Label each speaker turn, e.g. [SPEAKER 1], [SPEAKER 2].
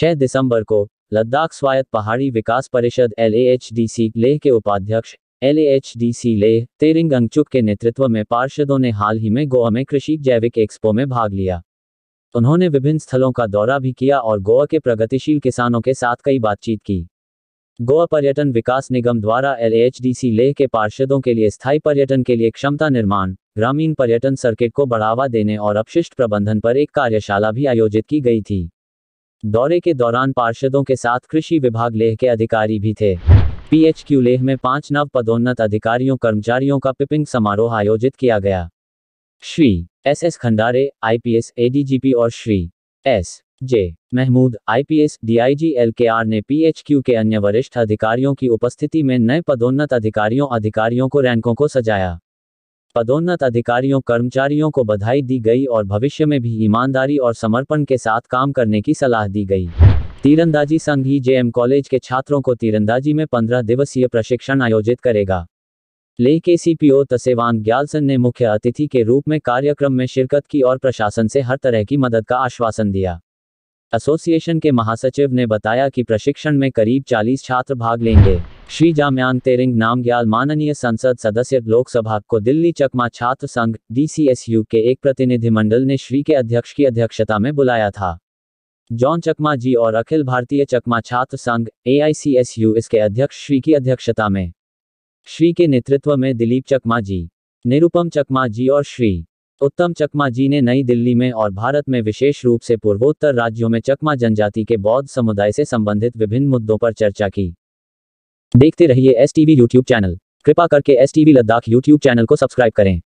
[SPEAKER 1] छह दिसंबर को लद्दाख स्वायत्त पहाड़ी विकास परिषद एल लेह के उपाध्यक्ष एल लेह तेरिंग अंगचुक के नेतृत्व में पार्षदों ने हाल ही में गोवा में कृषि जैविक एक्सपो में भाग लिया उन्होंने विभिन्न स्थलों का दौरा भी किया और गोवा के प्रगतिशील किसानों के साथ कई बातचीत की गोवा पर्यटन विकास निगम द्वारा एल लेह के पार्षदों के लिए स्थायी पर्यटन के लिए क्षमता निर्माण ग्रामीण पर्यटन सर्किट को बढ़ावा देने और अपशिष्ट प्रबंधन पर एक कार्यशाला भी आयोजित की गई थी दौरे के दौरान पार्षदों के साथ कृषि विभाग लेह के अधिकारी भी थे पीएचक्यू लेह में पांच नव पदोन्नत अधिकारियों कर्मचारियों का पिपिंग समारोह आयोजित किया गया Shri S S Khandare IPS ADGP और Shri S J Mahmood IPS DIG LKR ने पीएचक्यू के अन्य वरिष्ठ अधिकारियों की उपस्थिति में नए पदोन्नत अधिकारियों अधिकारियों को रैंकों को सजाया पदोन्नत अधिकारियों कर्मचारियों को बधाई दी गई और भविष्य में भी ईमानदारी और समर्पण के साथ काम करने की सलाह दी गई तीरंदाजी संघ ही e जे कॉलेज के छात्रों को तीरंदाजी में पंद्रह दिवसीय प्रशिक्षण आयोजित करेगा ले के सी पी ओ तसेवान ग्यालसन ने मुख्य अतिथि के रूप में कार्यक्रम में शिरकत की और प्रशासन से हर तरह की मदद का आश्वासन दिया एसोसिएशन के महासचिव ने बताया कि प्रशिक्षण में करीब 40 छात्र भाग लेंगे श्री जाम्यान तेरिंग नामग्याल माननीय संसद सदस्य लोकसभा को दिल्ली चकमा छात्र संघ डी के एक प्रतिनिधिमंडल ने श्री के अध्यक्ष की अध्यक्षता में बुलाया था जॉन चकमा जी और अखिल भारतीय चकमा छात्र संघ ए इसके अध्यक्ष श्री की अध्यक्षता में श्री के नेतृत्व में दिलीप चकमा जी निरुपम चकमा जी और श्री उत्तम चकमा जी ने नई दिल्ली में और भारत में विशेष रूप से पूर्वोत्तर राज्यों में चकमा जनजाति के बौद्ध समुदाय से संबंधित विभिन्न मुद्दों पर चर्चा की देखते रहिए एस टी यूट्यूब चैनल कृपा करके एस लद्दाख यूट्यूब चैनल को सब्सक्राइब करें